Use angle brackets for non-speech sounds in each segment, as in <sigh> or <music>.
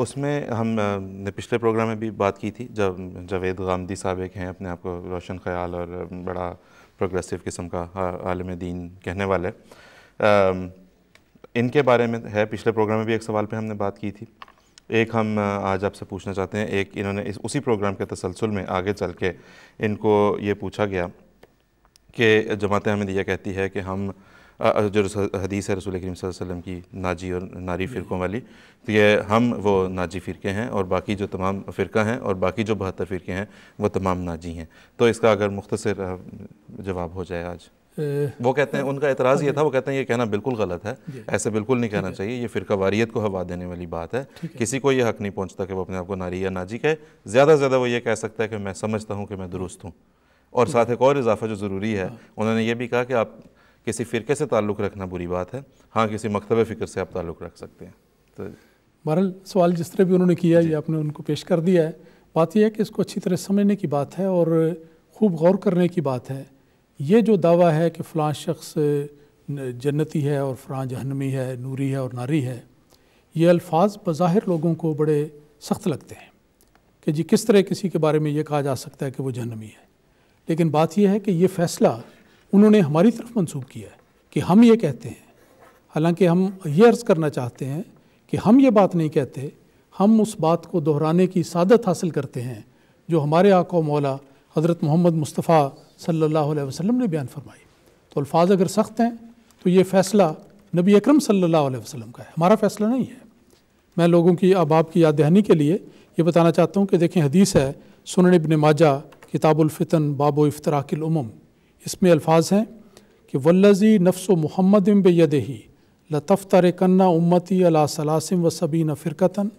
उसमें हम ने पिछले प्रोग्राम में भी बात की थी जब जावेद गामदी साहब एक हैं अपने आप को रोशन ख्याल और बड़ा प्रोग्रेसिव किस्म का आलम दीन कहने वाले इनके बारे में है पिछले प्रोग्राम में भी एक सवाल पे हमने बात की थी एक हम आज आपसे पूछना चाहते हैं एक इन्होंने इस उसी प्रोग्राम के तसलसल में आगे चल के इनको ये पूछा गया कि जमात अहमदिया कहती है कि हम जो हदीस है रसूल करीम वसल्लम की नाजी और नारी फ़िरक़ों वाली तो ये हम वो नाजी फ़िरके हैं और बाकी जो तमाम फ़िरका हैं और बाकी जो बहत्तर फ़िरके हैं वो तमाम नाजी हैं तो इसका अगर मुख्तर जवाब हो जाए आज वो कहते हैं उनका एतराज़ ये था वो कहते हैं ये कहना बिल्कुल गलत है ऐसे बिल्कुल नहीं कहना चाहिए ये फ़िरका वारियत को हवा देने वाली बात है किसी को ये हक नहीं पहुँचता कि वो अपने आप को नारी या नाजी कहे ज़्यादा से ज़्यादा वो ये कह सकता है कि मैं समझता हूँ कि मैं दुरुस्त हूँ और साथ एक और इजाफा जो ज़रूरी है हाँ। उन्होंने ये भी कहा कि आप किसी फ़िरके से ताल्लुक़ रखना बुरी बात है हाँ किसी मकतब फ़िक्र से आप ताल्लुक़ रख सकते हैं तो बहरल सवाल जिस तरह भी उन्होंने किया ये आपने उनको पेश कर दिया है बात यह है कि इसको अच्छी तरह समझने की बात है और खूब गौर करने की बात है ये जो दावा है कि फ़लाँ शख्स जन्नती है और फ़लाँ जहनमी है नूरी है और नारी है ये अल्फाज बज़ाहिर लोगों को बड़े सख्त लगते हैं कि जी किस तरह किसी के बारे में ये कहा जा सकता है कि वो जहनमी है लेकिन बात यह है कि ये फ़ैसला उन्होंने हमारी तरफ मंसूब किया है कि हम ये कहते हैं हालांकि हम ये अर्ज़ करना चाहते हैं कि हम ये बात नहीं कहते हम उस बात को दोहराने की सादत हासिल करते हैं जो हमारे आको मौला हज़रत मोहम्मद मुस्तफ़ा सल्लल्लाहु अलैहि वसल्लम ने बयान फरमाई तो अल्फाज अगर सख्त हैं तो ये फ़ैसला नबी अकरम सल्लल्लाहु अलैहि वसल्लम का है हमारा फ़ैसला नहीं है मैं लोगों की अब आपकी याद दहानी के लिए ये बताना चाहता हूँ कि देखें हदीस है सुनन इबन माजा किताबुलफ़ितन बाबो इफ्तराकिलुमम इसमें अल्फाज हैं कि वल्लजी नफ्स मोहम्मद ही लतफ़ तरकन्ना उम्मती अला सलासम व सबीना फ़िरकतन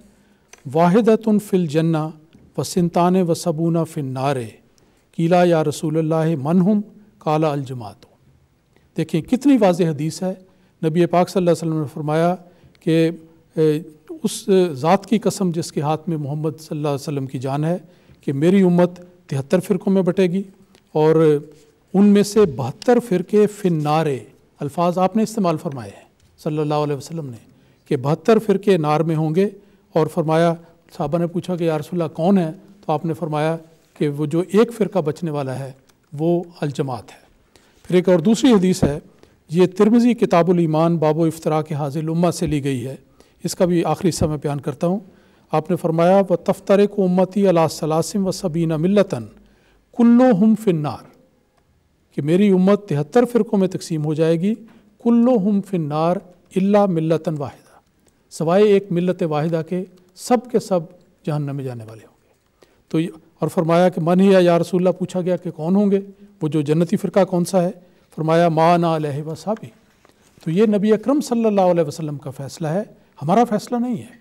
वाहिदत फ़िल जन्ना व सिंतान व सबूना फ़िन नारे कीला या रसूल मनहम काला अलजमात देखें कितनी वाज हदीस है नबी पाक सल्लल्लाहु अलैहि वसल्लम ने फरमाया कि उस ज़ात की कसम जिसके हाथ में मोहम्मद सल्लल्लाहु अलैहि वसल्लम की जान है कि मेरी उम्मत तिहत्तर फ़िरक़ों में बटेगी और उनमें से बहत्तर फ़िरके फिन नारे अल्फाज आपने इस्तेमाल फरमाए हैं सल्ला वसलम ने कि बहत्तर फ़िरके नार में होंगे और फरमाया साहबा ने पूछा कि यारसोल्ला कौन है तो आपने फरमाया कि वो जो एक फ़िरका बचने वाला है वो अलजमात है फिर एक और दूसरी हदीस है ये तिरमजी किताबुल ईमान बाबो इफ्तरा के हाजिल उम्मा से ली गई है इसका भी आखिरी हिस्सा मैं बयान करता हूँ आपने फरमाया व तफ्तर को उम्मती अलासलासम व सबीना मिलतन कुल्लो हम नार कि मेरी उम्मत तिहत्तर फ़िरक़ों में तकसीम हो जाएगी कुल्लो हम फिन्नार इल्ला मिल्लतन वाहिदा सवाए एक मिल्लत वाहिदा के सब के सब जहन्नम में जाने वाले होंगे तो और फरमाया कि मन ही या, रसूल्ला पूछा गया कि कौन होंगे वो जो जन्नती फ़िरका कौन सा है फरमाया मान आलह साबी तो ये नबी अक्रम सल्लल्लाहु अलैहि वसल्लम का फ़ैसला है हमारा फ़ैसला नहीं है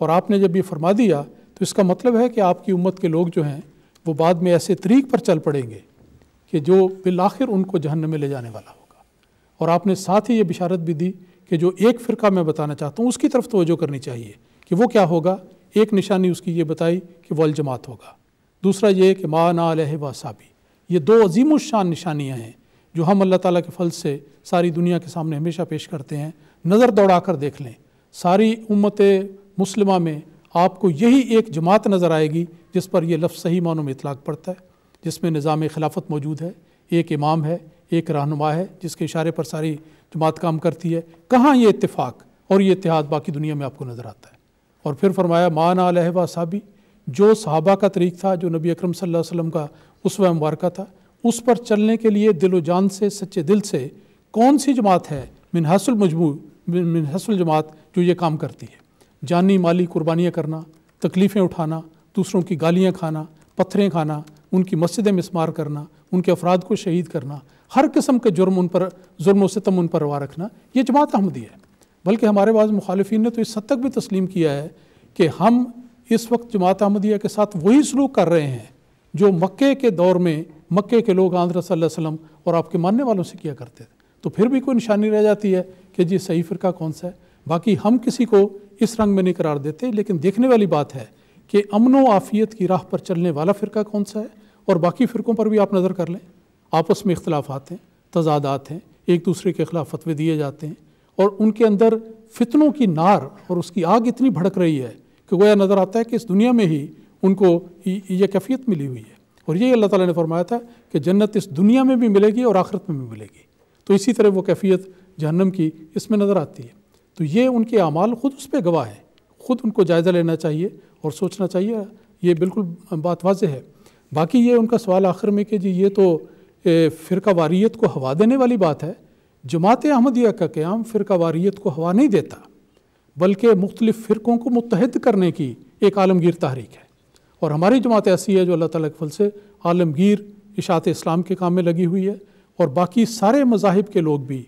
और आपने जब ये फरमा दिया तो इसका मतलब है कि आपकी उम्मत के लोग जो हैं वो बाद में ऐसे तरीक पर चल पड़ेंगे कि जो बिलाखिर उनको जहन्नम में ले जाने वाला होगा और आपने साथ ही ये बिशारत भी दी कि जो एक फ़िरका मैं बताना चाहता हूँ उसकी तरफ तोजो करनी चाहिए कि वो क्या होगा एक निशानी उसकी ये बताई कि वालजमात होगा दूसरा ये कि माँ ना अलह वासाबी ये दो अजीम शान निशानियाँ हैं जो हम अल्लाह ताली के फल से सारी दुनिया के सामने हमेशा पेश करते हैं नज़र दौड़ा कर देख लें सारी उम्मत मुसलमा में आपको यही एक जमात नज़र आएगी जिस पर यह लफ्ज़ सही मानों में इतलाक़ पड़ता है जिसमें निज़ाम खिलाफत मौजूद है एक इमाम है एक रहनुमा है जिसके इशारे पर सारी जमात काम करती है कहाँ ये इतफ़ाक़ और ये इतिहाद बाकी दुनिया में आपको नज़र आता है और फिर फरमाया मान आलहबा जो सहाबा का तरीक़ था जो नबी अक्रम सल्लल्लाहु का उसवा मुबारक था उस पर चलने के लिए दिलो जान से सच्चे दिल से कौन सी जमात है मिनहसल मजमू मिनहसल जमात जो ये काम करती है जानी माली कुर्बानियाँ करना तकलीफ़ें उठाना दूसरों की गालियाँ खाना पत्थरें खाना उनकी मस्जिदें मिसमार करना उनके अफराद को शहीद करना हर किस्म के जुर्म उन पर जुर्म सितम उन पर रवा रखना ये जमात अहमदी है बल्कि हमारे बाद मुखालफी ने तो इस हद तक भी तस्लीम किया है कि हम इस वक्त जमात अहमदिया के साथ वही सलूक कर रहे हैं जो मक्के के दौर में मक्के के लोग आंध्र वसल्लम और आपके मानने वालों से किया करते थे तो फिर भी कोई निशानी रह जाती है कि जी सही फ़िरका कौन सा है बाकी हम किसी को इस रंग में नहीं करार देते लेकिन देखने वाली बात है कि अमन व आफियत की राह पर चलने वाला फ़िरका कौन सा है और बाकी फ़िरक़ों पर भी आप नज़र कर लें आपस में इख्तलाफात हैं तजादात हैं एक दूसरे के खिलाफ फतवे दिए जाते हैं और उनके अंदर फितनों की नार और उसकी आग इतनी भड़क रही है कि गोया नज़र आता है कि इस दुनिया में ही उनको यह कैफियत मिली हुई है और यही अल्लाह ताला ने फरमाया था कि जन्नत इस दुनिया में भी मिलेगी और आखिरत में भी मिलेगी तो इसी तरह वो कैफियत जहन्नम की इसमें नज़र आती है तो ये उनके अमाल ख़ुद उस पर गवाह है खुद उनको जायज़ा लेना चाहिए और सोचना चाहिए ये बिल्कुल बात वाज है बाकी ये उनका सवाल आखिर में कि जी ये तो फ़िरका वारीत को हवा देने वाली बात है जमात अहमदिया का क्याम फ़िरका वारीत को हवा नहीं देता बल्कि मुख्तलिफ़ फ़िरक़ों को मुतहद करने की एक आलमगीर तहरीक है और हमारी जमात ऐसी है जो अल्लाह ताली के फल से आलमगीर इशात इस्लाम के काम में लगी हुई है और बाकी सारे मजाहब के लोग भी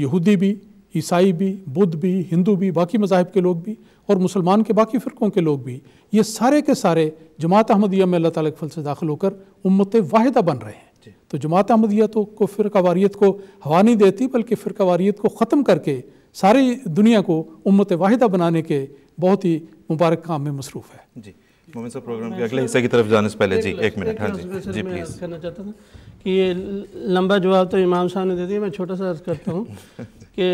यहूदी भी ईसाई भी बुद्ध भी हिंदू भी बाकी मजाहब के लोग भी और मुसलमान के बाकी फ़िरक़ों के लोग भी ये सारे के सारे जमात अहमदिया में अल्लाह ताला के फल से दाखिल होकर उम्मत वाहिदा बन रहे हैं तो जमात अहमदिया तो को फ़िरका वारीत को हवा नहीं देती बल्कि फ़िरका वारीत को ख़त्म करके सारी दुनिया को उम्मत वाहिदा बनाने के बहुत ही मुबारक काम में मसरूफ़ है जी मोमिन साहब प्रोग्राम के अगले हिस्से की तरफ जाने से पहले जी एक मिनट हाँ जी जी प्लीज़ करना चाहता था कि ये लंबा जवाब तो इमाम साहब ने दे दिया मैं छोटा सा अर्ज करता हूँ <laughs> कि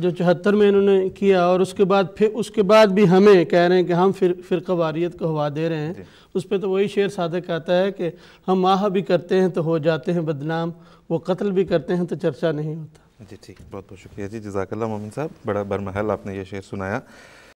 जो चौहत्तर में इन्होंने किया और उसके बाद फिर उसके बाद भी हमें कह रहे हैं कि हम फिर फिर कवारीत को हवा दे रहे हैं उस पर तो वही शेर सादक आता है कि हम माह भी करते हैं तो हो जाते हैं बदनाम वो कत्ल भी करते हैं तो चर्चा नहीं होता जी ठीक बहुत बहुत शुक्रिया जी जजाकल्ला मोमिन साहब बड़ा बरमहल आपने ये शेर सुनाया